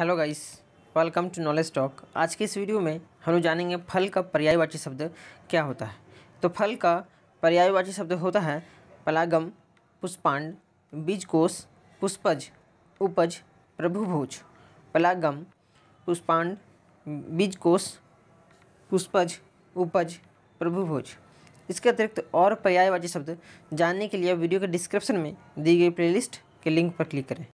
hello guys welcome to knowledge talk आज के इस वीडियो में हम लोग जानेंगे फल का पर्यायवाची शब्द क्या होता है तो फल का पर्यायवाची शब्द होता है पलागम पुष्पांड कोश पुष्पज उपज प्रभुभोज पलागम पुष्पांड कोश पुष्पज उपज प्रभुभोज इसके अतिरिक्त और पर्यायवाची शब्द जानने के लिए वीडियो के डिस्क्रिप्शन में दी गई प्लेलिस्ट के लिंक पर क्लिक करें